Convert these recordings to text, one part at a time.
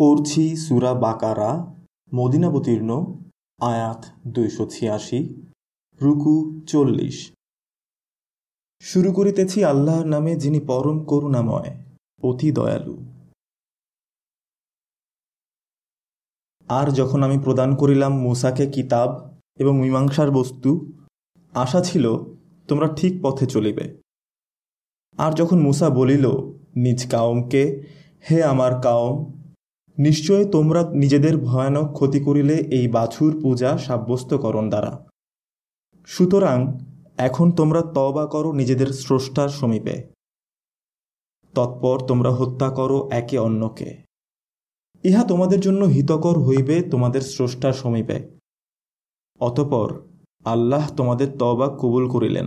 পড়ছি সুরা বাকারা মদিনাবতীর্ণ আয়াত দুইশো ছিয়াশি রুকু চল্লিশ শুরু করিতেছি আল্লাহর নামে যিনি পরম করুণাময় অতি দয়ালু আর যখন আমি প্রদান করিলাম মুসাকে কিতাব এবং মীমাংসার বস্তু আশা ছিল তোমরা ঠিক পথে চলিবে আর যখন মুসা বলিল নিজ কাউমকে হে আমার কাউম নিশ্চয় তোমরা নিজেদের ভয়ানক ক্ষতি করিলে এই বাছুর পূজা সাব্যস্তকরণ দ্বারা সুতরাং এখন তোমরা তবা করো নিজেদের স্রষ্টার সমীপে তৎপর তোমরা হত্যা করো একে অন্যকে ইহা তোমাদের জন্য হিতকর হইবে তোমাদের স্রষ্টার সমীপে অতপর আল্লাহ তোমাদের তবা কবুল করিলেন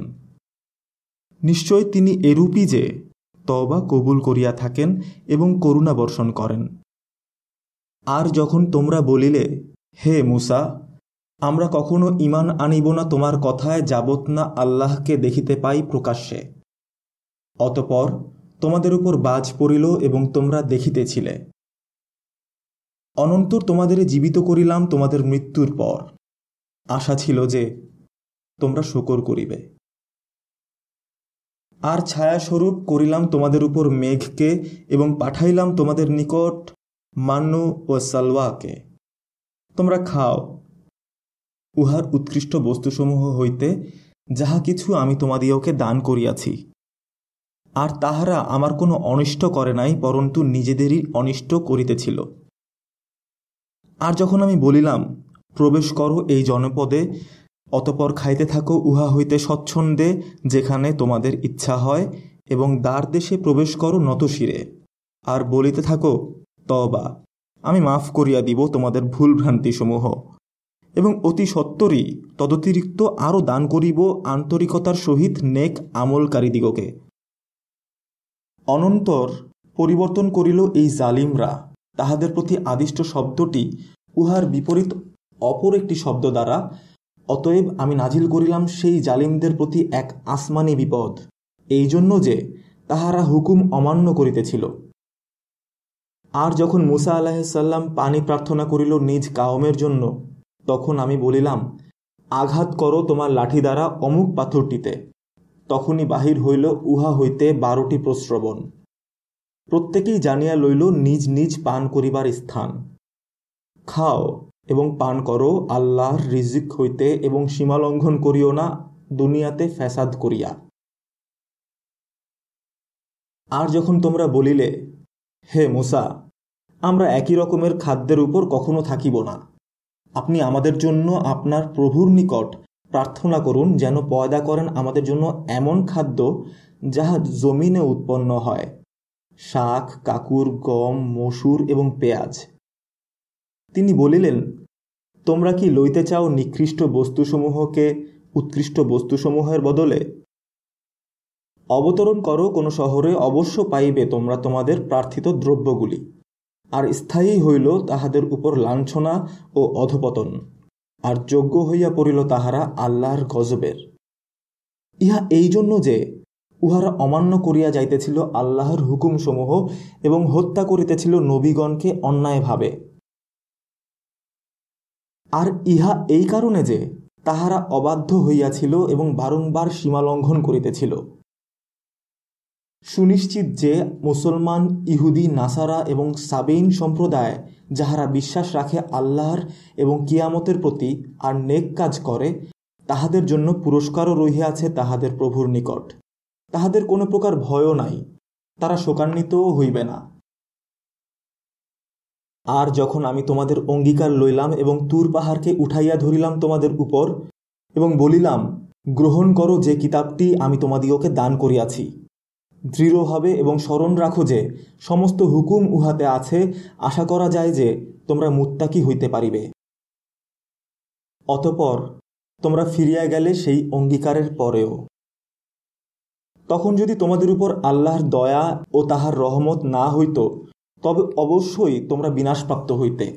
নিশ্চয় তিনি এরূপই যে তবা কবুল করিয়া থাকেন এবং করুণা বর্ষণ করেন আর যখন তোমরা বলিলে হে মুসা আমরা কখনো ইমান আনিব না তোমার কথায় যাবত না আল্লাহকে দেখিতে পাই প্রকাশ্যে অতপর তোমাদের উপর বাজ পড়িল এবং তোমরা দেখিতেছিলে অনন্তর তোমাদের জীবিত করিলাম তোমাদের মৃত্যুর পর আশা ছিল যে তোমরা শকর করিবে আর ছায়াস্বরূপ করিলাম তোমাদের উপর মেঘকে এবং পাঠাইলাম তোমাদের নিকট মান্নু ও সালওয়াকে তোমরা খাও উহার উৎকৃষ্ট বস্তুসমূহ হইতে যাহা কিছু আমি তোমাদিওকে দান করিয়াছি আর তাহারা আমার কোনো অনিষ্ট করে নাই পরন্তু নিজেদেরই অনিষ্ট করিতেছিল আর যখন আমি বলিলাম প্রবেশ করো এই জনপদে অতপর খাইতে থাকো উহা হইতে স্বচ্ছন্দে যেখানে তোমাদের ইচ্ছা হয় এবং দ্বার দেশে প্রবেশ করো নতশিরে আর বলিতে থাকো তবা আমি মাফ করিয়া দিব তোমাদের ভুল সমূহ এবং অতি সত্তরই তদতিরিক্ত আরও দান করিব আন্তরিকতার সহিত নেক আমলকারীদিগকে অনন্তর পরিবর্তন করিল এই জালিমরা তাহাদের প্রতি আদিষ্ট শব্দটি উহার বিপরীত অপর একটি শব্দ দ্বারা অতএব আমি নাজিল করিলাম সেই জালিমদের প্রতি এক আসমানি বিপদ এই জন্য যে তাহারা হুকুম অমান্য করিতেছিল আর যখন মুসা আলাহিসাল্লাম পানি প্রার্থনা করিল নিজ কাওমের জন্য তখন আমি বলিলাম আঘাত করো তোমার লাঠি দ্বারা অমুক পাথরটিতে তখনই বাহির হইল উহা হইতে বারোটি প্রশ্রবণ প্রত্যেকেই জানিয়া লইল নিজ নিজ পান করিবার স্থান খাও এবং পান করো আল্লাহর রিজিক হইতে এবং সীমালঙ্ঘন করিও না দুনিয়াতে ফ্যাসাদ করিয়া আর যখন তোমরা বলিলে হে মুসা আমরা একই রকমের খাদ্যের উপর কখনো থাকিব না আপনি আমাদের জন্য আপনার প্রভুর নিকট প্রার্থনা করুন যেন পয়দা করেন আমাদের জন্য এমন খাদ্য যাহা জমিনে উৎপন্ন হয় শাক কাকুর গম মসুর এবং পেঁয়াজ তিনি বলিলেন তোমরা কি লইতে চাও নিকৃষ্ট বস্তুসমূহকে উৎকৃষ্ট বস্তুসমূহের বদলে অবতরণ করো কোনো শহরে অবশ্য পাইবে তোমরা তোমাদের প্রার্থিত দ্রব্যগুলি আর স্থায়ী হইল তাহাদের উপর লাঞ্ছনা ও অধপতন আর যোগ্য হইয়া পড়িল তাহারা আল্লাহর গজবের ইহা এই জন্য যে উহারা অমান্য করিয়া যাইতেছিল আল্লাহর হুকুমসমূহ এবং হত্যা করিতেছিল নবীগণকে অন্যায়ভাবে আর ইহা এই কারণে যে তাহারা অবাধ্য হইয়াছিল এবং বারংবার সীমালঙ্ঘন করিতেছিল সুনিশ্চিত যে মুসলমান ইহুদি নাসারা এবং সাবেইন সম্প্রদায় যাহারা বিশ্বাস রাখে আল্লাহর এবং কিয়ামতের প্রতি আর নেক কাজ করে তাহাদের জন্য পুরস্কারও রহিয়াছে তাহাদের প্রভুর নিকট তাহাদের কোনো প্রকার ভয়ও নাই তারা শোকান্বিতও হইবে না আর যখন আমি তোমাদের অঙ্গীকার লইলাম এবং তুর পাহাড়কে উঠাইয়া ধরিলাম তোমাদের উপর এবং বলিলাম গ্রহণ করো যে কিতাবটি আমি তোমাদিগকে দান করিয়াছি দৃঢ়ভাবে এবং স্মরণ রাখো যে সমস্ত হুকুম উহাতে আছে আশা করা যায় যে তোমরা মুত্তাকি হইতে পারিবে অতপর তোমরা ফিরিয়া গেলে সেই অঙ্গীকারের পরেও তখন যদি তোমাদের উপর আল্লাহর দয়া ও তাহার রহমত না হইত তবে অবশ্যই তোমরা বিনাশপ্রাপ্ত হইতে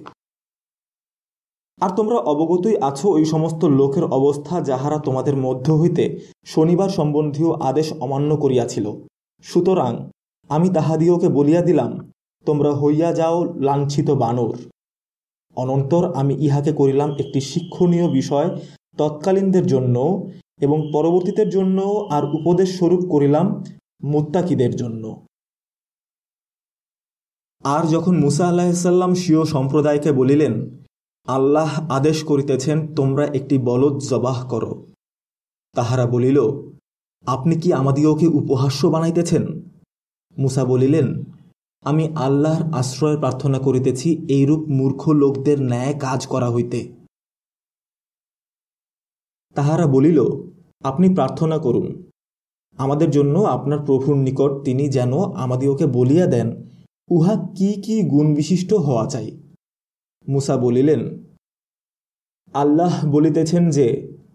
আর তোমরা অবগতই আছো ওই সমস্ত লোকের অবস্থা যাহারা তোমাদের মধ্য হইতে শনিবার সম্বন্ধীয় আদেশ অমান্য করিয়াছিল সুতরাং আমি তাহাদিওকে বলিয়া দিলাম তোমরা হইয়া যাও লাঞ্ছিত বানর অনন্তর আমি ইহাকে করিলাম একটি শিক্ষণীয় বিষয় তৎকালীনদের জন্য এবং পরবর্তীদের জন্য আর উপদেশ স্বরূপ করিলাম মুত্তাকিদের জন্য আর যখন মুসা আল্লাহিসাল্লাম স্বীয় সম্প্রদায়কে বলিলেন আল্লাহ আদেশ করিতেছেন তোমরা একটি বলদ জবাহ করো তাহারা বলিল আপনি কি আমাদিগকে উপহাস্য বানাইতেছেন মুসা বলিলেন আমি আল্লাহর আশ্রয় প্রার্থনা করিতেছি এইরূপ মূর্খ লোকদের ন্যায় কাজ করা হইতে তাহারা বলিল আপনি প্রার্থনা করুন আমাদের জন্য আপনার প্রভুর নিকট তিনি যেন আমাদিওকে বলিয়া দেন উহা কি কি গুণবিশিষ্ট হওয়া চাই মুসা বলিলেন আল্লাহ বলিতেছেন যে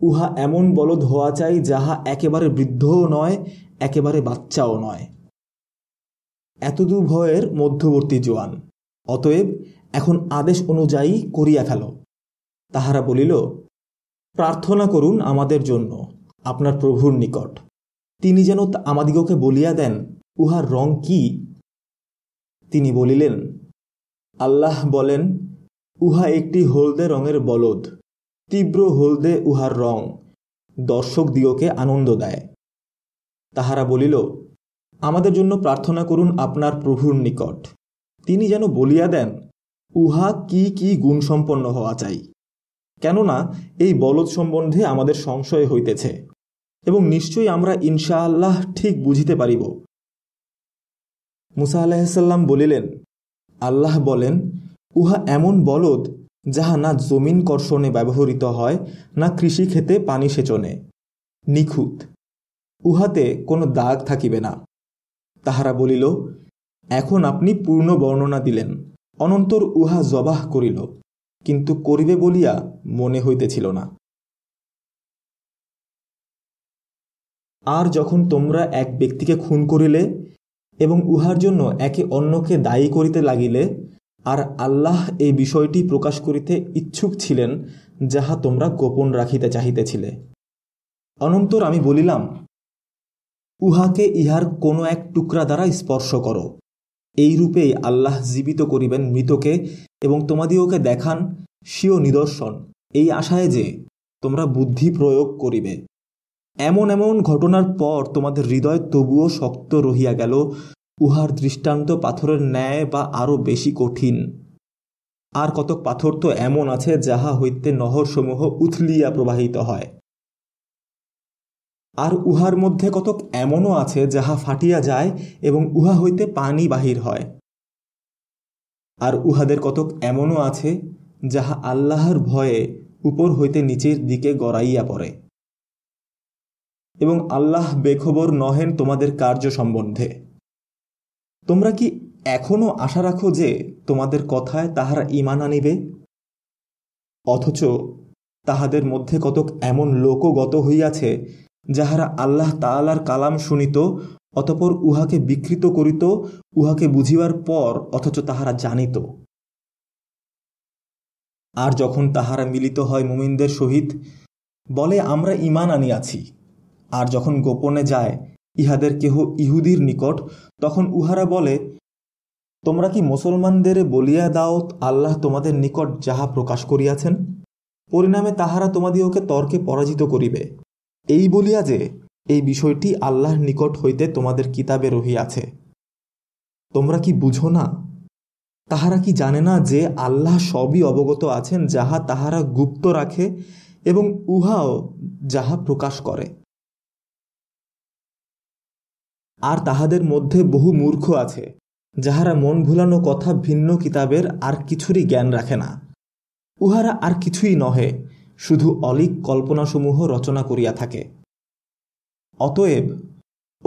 উহা এমন বলদ হওয়া চাই যাহা একেবারে বৃদ্ধও নয় একেবারে বাচ্চাও নয় এতদু ভয়ের মধ্যবর্তী জোয়ান অতএব এখন আদেশ অনুযায়ী করিয়া ফেল তাহারা বলিল প্রার্থনা করুন আমাদের জন্য আপনার প্রভুর নিকট তিনি যেন আমাদিগকে বলিয়া দেন উহার রং কি তিনি বলিলেন আল্লাহ বলেন উহা একটি হলদে রঙের বলদ তীব্র হলদে উহার রং দর্শকদিগকে আনন্দ দেয় তাহারা বলিল আমাদের জন্য প্রার্থনা করুন আপনার প্রভুর নিকট তিনি যেন বলিয়া দেন উহা কি কি গুণসম্পন্ন হওয়া চাই কেননা এই বলদ সম্বন্ধে আমাদের সংশয় হইতেছে এবং নিশ্চয়ই আমরা ইনশাআল্লাহ ঠিক বুঝিতে পারিব মুসা আলাহিসাল্লাম বলিলেন আল্লাহ বলেন উহা এমন বলদ যাহা না জমিন কর্ষণে ব্যবহৃত হয় না কৃষি খেতে পানি সেচনে নিখুঁত উহাতে কোনো দাগ থাকিবে না তাহারা বলিল এখন আপনি পূর্ণ বর্ণনা দিলেন অনন্তর উহা জবাহ করিল কিন্তু করিবে বলিয়া মনে হইতেছিল না আর যখন তোমরা এক ব্যক্তিকে খুন করিলে এবং উহার জন্য একে অন্যকে দায়ী করিতে লাগিলে আর আল্লাহ এই বিষয়টি প্রকাশ করিতে ইচ্ছুক ছিলেন যাহা তোমরা গোপন রাখিতে চাহিতেছিলে অনন্তর আমি বলিলাম উহাকে ইহার কোনো এক টুকরা দ্বারা স্পর্শ করো এই রূপেই আল্লাহ জীবিত করিবেন মৃতকে এবং তোমাদিওকে দেখান স্বীয় নিদর্শন এই আশায় যে তোমরা বুদ্ধি প্রয়োগ করিবে এমন এমন ঘটনার পর তোমাদের হৃদয় তবুও শক্ত রহিয়া গেল উহার দৃষ্টান্ত পাথরের ন্যায় বা আরও বেশি কঠিন আর কতক পাথর তো এমন আছে যাহা হইতে নহরসমূহ উথলিয়া প্রবাহিত হয় আর উহার মধ্যে কতক এমনও আছে যাহা ফাটিয়া যায় এবং উহা হইতে পানি বাহির হয় আর উহাদের কতক এমনও আছে যাহা আল্লাহর ভয়ে উপর হইতে নিচের দিকে গড়াইয়া পড়ে এবং আল্লাহ বেখবর নহেন তোমাদের কার্য সম্বন্ধে তোমরা কি এখনও আশা রাখো যে তোমাদের কথায় তাহারা ইমান আনিবে অথচ তাহাদের মধ্যে কতক এমন লোকও গত হইয়াছে যাহারা আল্লাহ তালার কালাম শুনিত অতপর উহাকে বিকৃত করিত উহাকে বুঝিবার পর অথচ তাহারা জানিত আর যখন তাহারা মিলিত হয় মুমিনদের সহিত বলে আমরা ইমান আনিয়াছি আর যখন গোপনে যায় ইহাদের কেহ ইহুদির নিকট তখন উহারা বলে তোমরা কি মুসলমানদের বলিয়া দাও আল্লাহ তোমাদের নিকট যাহা প্রকাশ করিয়াছেন পরিণামে তাহারা তোমাদিওকে তর্কে পরাজিত করিবে এই বলিয়া যে এই বিষয়টি আল্লাহর নিকট হইতে তোমাদের কিতাবে রহিয়াছে তোমরা কি বুঝো না তাহারা কি জানে না যে আল্লাহ সবই অবগত আছেন যাহা তাহারা গুপ্ত রাখে এবং উহাও যাহা প্রকাশ করে আর তাহাদের মধ্যে বহু মূর্খ আছে যাহারা মন ভুলানো কথা ভিন্ন কিতাবের আর কিছুরই জ্ঞান রাখে না উহারা আর কিছুই নহে শুধু অলিক কল্পনাসমূহ রচনা করিয়া থাকে অতএব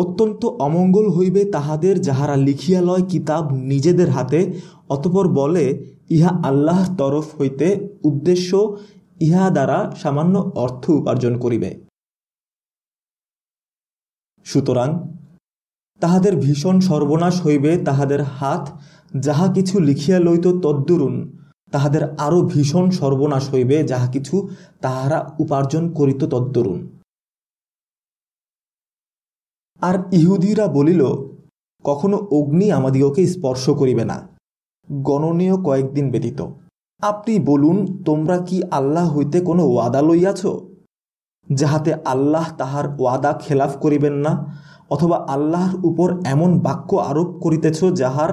অত্যন্ত অমঙ্গল হইবে তাহাদের যাহারা লিখিয়া লয় কিতাব নিজেদের হাতে অতপর বলে ইহা আল্লাহ তরফ হইতে উদ্দেশ্য ইহা দ্বারা সামান্য অর্থ উপার্জন করিবে সুতরাং তাহাদের ভীষণ সর্বনাশ হইবে তাহাদের হাত যাহা কিছু লিখিয়া লইত তদ্দুরুন তাহাদের আরও ভীষণ সর্বনাশ হইবে যাহা কিছু তাহারা উপার্জন করিত তদ্দরুন আর ইহুদিরা বলিল কখনো অগ্নি আমাদিগকে স্পর্শ করিবে না গণনীয় কয়েকদিন ব্যতীত আপনি বলুন তোমরা কি আল্লাহ হইতে কোনো ওয়াদা লইয়াছ যাহাতে আল্লাহ তাহার ওয়াদা খেলাফ করিবেন না অথবা আল্লাহর উপর এমন বাক্য আরোপ করিতেছ যাহার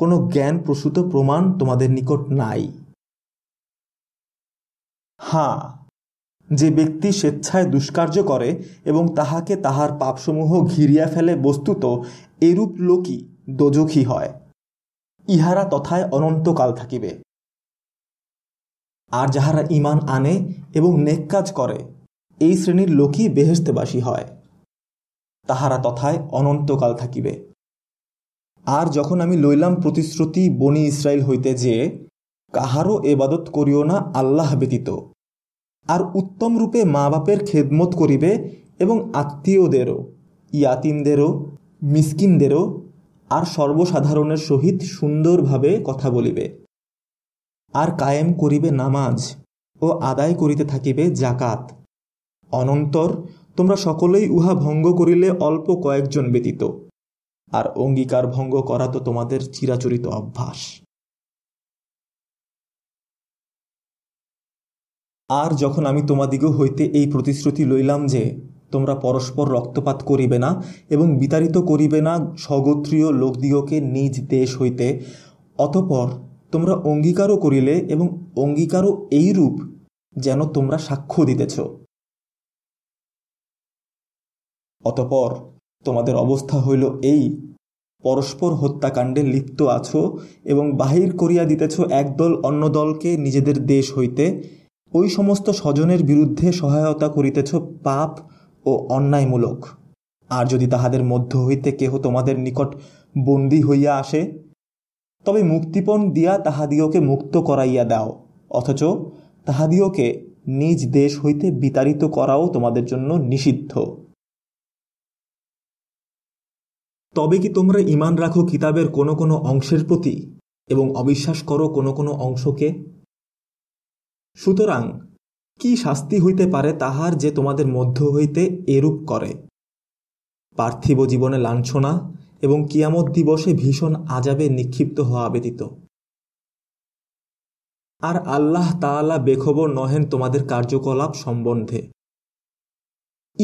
কোনো জ্ঞান প্রসূত প্রমাণ তোমাদের নিকট নাই হাঁ যে ব্যক্তি স্বেচ্ছায় দুষ্কার্য করে এবং তাহাকে তাহার পাপসমূহ ঘিরিয়া ফেলে বস্তুত এরূপ লোকই দোজখী হয় ইহারা তথায় অনন্তকাল থাকিবে আর যাহারা ইমান আনে এবং নেক কাজ করে এই শ্রেণীর লোকই বেহেস্তেবাসী হয় তাহারা তথায় অনন্তকাল থাকিবে আর যখন আমি লইলাম প্রতিশ্রুতি বনি ইসরায়েল হইতে যে কাহারও এবাদত করিও না আল্লাহ ব্যতীত আর উত্তম রূপে মা বাপের খেদমত করিবে এবং আত্মীয়দেরও ইয়াতিনদেরও মিসকিনদেরও আর সর্বসাধারণের সহিত সুন্দরভাবে কথা বলিবে আর কায়েম করিবে নামাজ ও আদায় করিতে থাকিবে জাকাত অনন্তর তোমরা সকলেই উহা ভঙ্গ করিলে অল্প কয়েকজন ব্যতীত আর অঙ্গীকার ভঙ্গ করা তো তোমাদের চিরাচরিত অভ্যাস আর যখন আমি তোমাদিগ হইতে এই প্রতিশ্রুতি লইলাম যে তোমরা পরস্পর রক্তপাত করিবে না এবং বিতাড়িত করিবে না স্বগোত্রীয় লোকদিগকে নিজ দেশ হইতে অতপর তোমরা অঙ্গীকারও করিলে এবং অঙ্গীকারও এইরূপ যেন তোমরা সাক্ষ্য দিতেছ অতপর তোমাদের অবস্থা হইল এই পরস্পর হত্যাকাণ্ডে লিপ্ত আছো এবং বাহির করিয়া দিতেছ একদল অন্য দলকে নিজেদের দেশ হইতে ওই সমস্ত স্বজনের বিরুদ্ধে সহায়তা করিতেছ পাপ ও অন্যায়মূলক আর যদি তাহাদের মধ্য হইতে কেহ তোমাদের নিকট বন্দী হইয়া আসে তবে মুক্তিপণ দিয়া তাহাদিওকে মুক্ত করাইয়া দাও অথচ তাহাদিওকে নিজ দেশ হইতে বিতাড়িত করাও তোমাদের জন্য নিষিদ্ধ তবে কি তোমরা ইমান রাখো কিতাবের কোনো কোনো অংশের প্রতি এবং অবিশ্বাস করো কোনো কোনো অংশকে সুতরাং কি শাস্তি হইতে পারে তাহার যে তোমাদের মধ্য হইতে এরূপ করে পার্থিব জীবনে লাঞ্ছনা এবং কিয়ামত দিবসে ভীষণ আজাবে নিক্ষিপ্ত হওয়া ব্যতীত আর আল্লাহ তাআলা বেখবর নহেন তোমাদের কার্যকলাপ সম্বন্ধে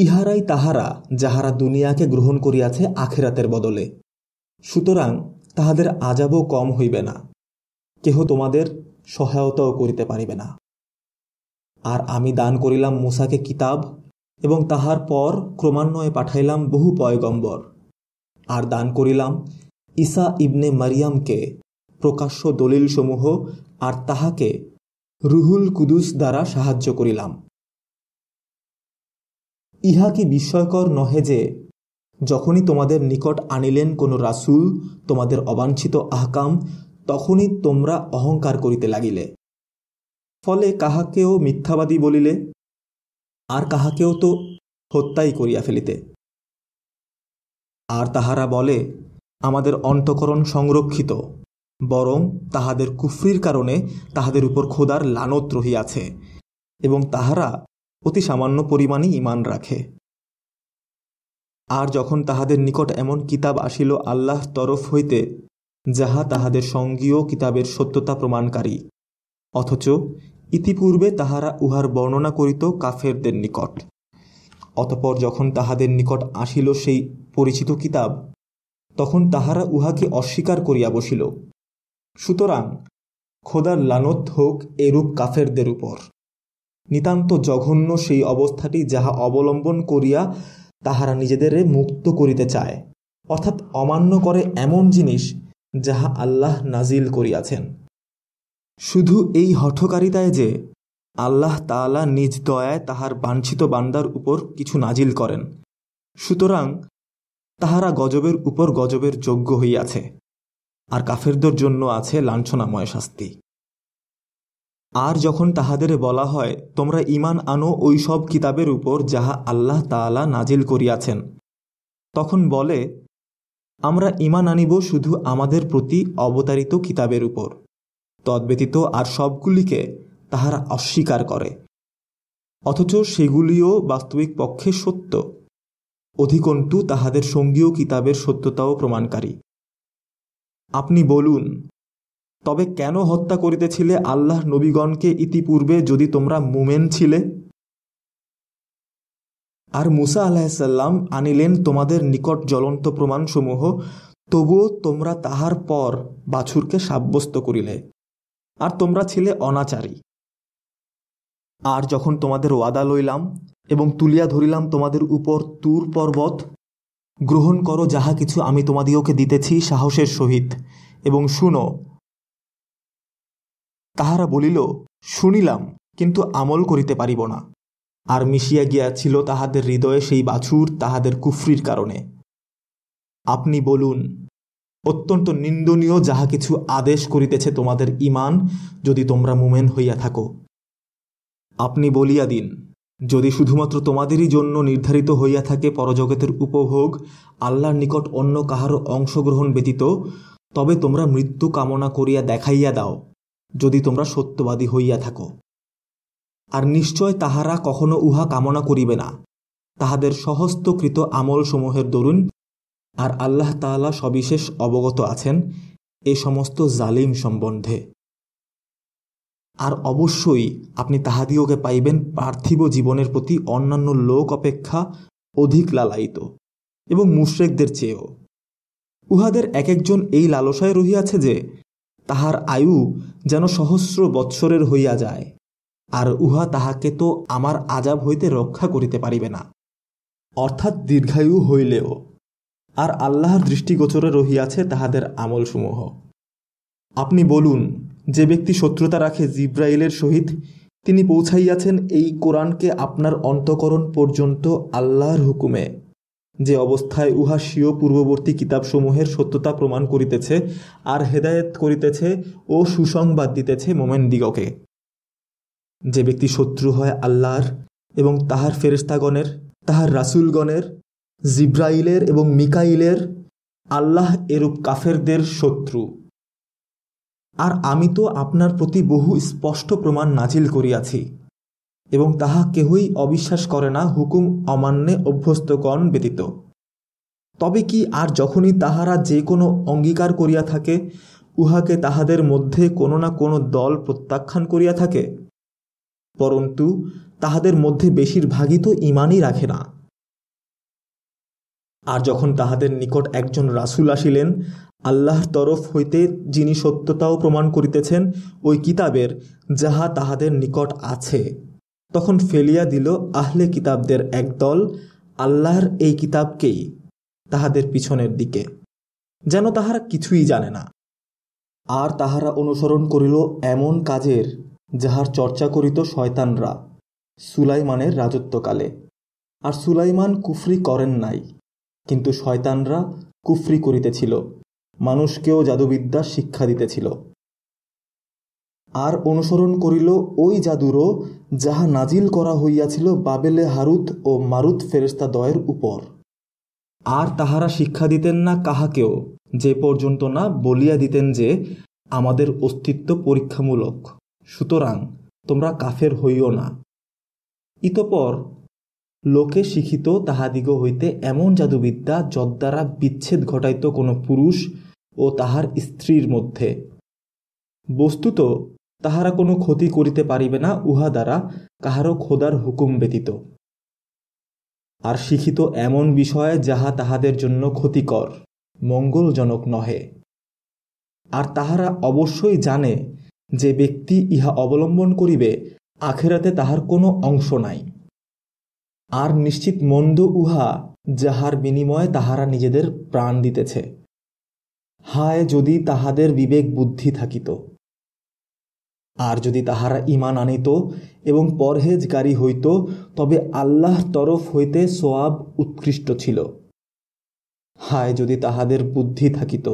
ইহারাই তাহারা যাহারা দুনিয়াকে গ্রহণ করিয়াছে আখেরাতের বদলে সুতরাং তাহাদের আজাবও কম হইবে না কেহ তোমাদের সহায়তাও করিতে পারিবে না আর আমি দান করিলাম মুসাকে কিতাব এবং তাহার পর ক্রমান্বয়ে পাঠাইলাম বহু পয়গম্বর আর দান করিলাম ঈসা ইবনে মারিয়ামকে প্রকাশ্য দলিলসমূহ আর তাহাকে রুহুল কুদুস দ্বারা সাহায্য করিলাম ইহা কি বিস্ময়কর নহে যে যখনই তোমাদের নিকট আনিলেন কোন রাসুল তোমাদের অবাঞ্ছিত আহকাম তখনই তোমরা অহংকার করিতে লাগিলে ফলে কাহাকেও মিথ্যাবাদী বলিলে আর কাহাকেও তো হত্যাই করিয়া ফেলিতে আর তাহারা বলে আমাদের অন্তকরণ সংরক্ষিত বরং তাহাদের কুফরির কারণে তাহাদের উপর খোদার লানত রহিয়াছে এবং তাহারা অতি সামান্য পরিমাণই ইমান রাখে আর যখন তাহাদের নিকট এমন কিতাব আসিল আল্লাহর তরফ হইতে যাহা তাহাদের সঙ্গীয় কিতাবের সত্যতা প্রমাণকারী অথচ ইতিপূর্বে তাহারা উহার বর্ণনা করিত কাফেরদের নিকট অতপর যখন তাহাদের নিকট আসিল সেই পরিচিত কিতাব তখন তাহারা উহাকে অস্বীকার করিয়া বসিল সুতরাং খোদার লানত হোক এরূপ কাফেরদের উপর নিতান্ত জঘন্য সেই অবস্থাটি যাহা অবলম্বন করিয়া তাহারা নিজেদের মুক্ত করিতে চায় অর্থাৎ অমান্য করে এমন জিনিস যাহা আল্লাহ নাজিল করিয়াছেন শুধু এই হঠকারিতায় যে আল্লাহ তালা নিজ দয়ায় তাহার বাঞ্ছিত বান্দার উপর কিছু নাজিল করেন সুতরাং তাহারা গজবের উপর গজবের যোগ্য হইয়াছে আর কাফেরদের জন্য আছে লাঞ্ছনাময় শাস্তি আর যখন তাহাদের বলা হয় তোমরা ইমান আনো ওই সব কিতাবের উপর যাহা আল্লাহ তালা নাজিল করিয়াছেন তখন বলে আমরা ইমান আনিব শুধু আমাদের প্রতি অবতারিত কিতাবের উপর তদ্ব্যতীত আর সবগুলিকে তাহারা অস্বীকার করে অথচ সেগুলিও বাস্তবিক পক্ষে সত্য অধিকন্তু তাহাদের সঙ্গীয় কিতাবের সত্যতাও প্রমাণকারী আপনি বলুন তবে কেন হত্যা করিতেছিলে আল্লাহ নবীগণকে ইতিপূর্বে যদি তোমরা মুমেন ছিলে আর মুসা আলাহিসাল্লাম আনিলেন তোমাদের নিকট জ্বলন্ত প্রমাণসমূহ তবুও তোমরা তাহার পর বাছুরকে সাব্যস্ত করিলে আর তোমরা ছিলে অনাচারী আর যখন তোমাদের ওয়াদা লইলাম এবং তুলিয়া ধরিলাম তোমাদের উপর তুর পর্বত গ্রহণ করো যাহা কিছু আমি তোমাদিওকে দিতেছি সাহসের সহিত এবং শুনো তাহারা বলিল শুনিলাম কিন্তু আমল করিতে পারিব না আর মিশিয়া গিয়াছিল তাহাদের হৃদয়ে সেই বাছুর তাহাদের কুফরির কারণে আপনি বলুন অত্যন্ত নিন্দনীয় যাহা কিছু আদেশ করিতেছে তোমাদের ইমান যদি তোমরা মুমেন হইয়া থাকো আপনি বলিয়া দিন যদি শুধুমাত্র তোমাদেরই জন্য নির্ধারিত হইয়া থাকে পরজগতের উপভোগ আল্লাহর নিকট অন্য কাহারও অংশগ্রহণ ব্যতীত তবে তোমরা মৃত্যু কামনা করিয়া দেখাইয়া দাও যদি তোমরা সত্যবাদী হইয়া থাকো আর নিশ্চয় তাহারা কখনো উহা কামনা করিবে না তাহাদের সহস্তকৃত আমলসমূহের দরুন আর আল্লাহ তালা সবিশেষ অবগত আছেন এ সমস্ত জালিম সম্বন্ধে আর অবশ্যই আপনি তাহাদিওকে পাইবেন পার্থিব জীবনের প্রতি অন্যান্য লোক অপেক্ষা অধিক লালায়িত এবং মুশ্রেকদের চেয়েও উহাদের এক একজন এই লালসায় রহিয়াছে যে তাহার আয়ু যেন সহস্র বৎসরের হইয়া যায় আর উহা তাহাকে তো আমার আজাব হইতে রক্ষা করিতে পারিবে না অর্থাৎ দীর্ঘায়ু হইলেও আর আল্লাহর দৃষ্টিগোচরে রহিয়াছে তাহাদের আমলসমূহ আপনি বলুন যে ব্যক্তি শত্রুতা রাখে জিব্রাইলের সহিত তিনি পৌঁছাইয়াছেন এই কোরআনকে আপনার অন্তকরণ পর্যন্ত আল্লাহর হুকুমে যে অবস্থায় উহা স্বীয় পূর্ববর্তী কিতাবসমূহের সত্যতা প্রমাণ করিতেছে আর হেদায়েত করিতেছে ও সুসংবাদ দিতেছে মোমেন দিগকে যে ব্যক্তি শত্রু হয় আল্লাহর এবং তাহার ফেরেস্তাগণের তাহার রাসুলগণের জিব্রাইলের এবং মিকাইলের আল্লাহ এরূপ কাফেরদের শত্রু আর আমি তো আপনার প্রতি বহু স্পষ্ট প্রমাণ নাজিল করিয়াছি এবং তাহা কেহই অবিশ্বাস করে না হুকুম অমান্যে অভ্যস্তগণ ব্যতীত তবে কি আর যখনই তাহারা যে কোনো অঙ্গীকার করিয়া থাকে উহাকে তাহাদের মধ্যে কোনো না কোনো দল প্রত্যাখ্যান করিয়া থাকে পরন্তু তাহাদের মধ্যে বেশিরভাগই তো ইমানই রাখে না আর যখন তাহাদের নিকট একজন রাসুল আসিলেন আল্লাহর তরফ হইতে যিনি সত্যতাও প্রমাণ করিতেছেন ওই কিতাবের যাহা তাহাদের নিকট আছে তখন ফেলিয়া দিল আহলে কিতাবদের একদল আল্লাহর এই কিতাবকেই তাহাদের পিছনের দিকে যেন তাহারা কিছুই জানে না আর তাহারা অনুসরণ করিল এমন কাজের যাহার চর্চা করিত শয়তানরা সুলাইমানের রাজত্বকালে আর সুলাইমান কুফরি করেন নাই কিন্তু শয়তানরা কুফরি করিতেছিল মানুষকেও জাদুবিদ্যা শিক্ষা দিতেছিল আর অনুসরণ করিল ওই জাদুরও যাহা নাজিল করা হইয়াছিল বাবেলে হারুত ও মারুত দয়ের উপর আর তাহারা শিক্ষা দিতেন না কাহাকেও যে পর্যন্ত না বলিয়া দিতেন যে আমাদের অস্তিত্ব পরীক্ষামূলক সুতরাং তোমরা কাফের হইও না ইতপর লোকে শিখিত তাহাদিগ হইতে এমন জাদুবিদ্যা যদ্বারা বিচ্ছেদ ঘটাইত কোনো পুরুষ ও তাহার স্ত্রীর মধ্যে বস্তুত তাহারা কোনো ক্ষতি করিতে পারিবে না উহা দ্বারা কাহারও খোদার হুকুম ব্যতীত আর শিক্ষিত এমন বিষয় যাহা তাহাদের জন্য ক্ষতিকর মঙ্গলজনক নহে আর তাহারা অবশ্যই জানে যে ব্যক্তি ইহা অবলম্বন করিবে আখেরাতে তাহার কোনো অংশ নাই আর নিশ্চিত মন্দ উহা যাহার বিনিময়ে তাহারা নিজেদের প্রাণ দিতেছে হায় যদি তাহাদের বিবেক বুদ্ধি থাকিত আর যদি তাহারা ইমান আনিত এবং পরহেজকারী হইত তবে আল্লাহ তরফ হইতে সোয়াব উৎকৃষ্ট ছিল হায় যদি তাহাদের বুদ্ধি থাকিত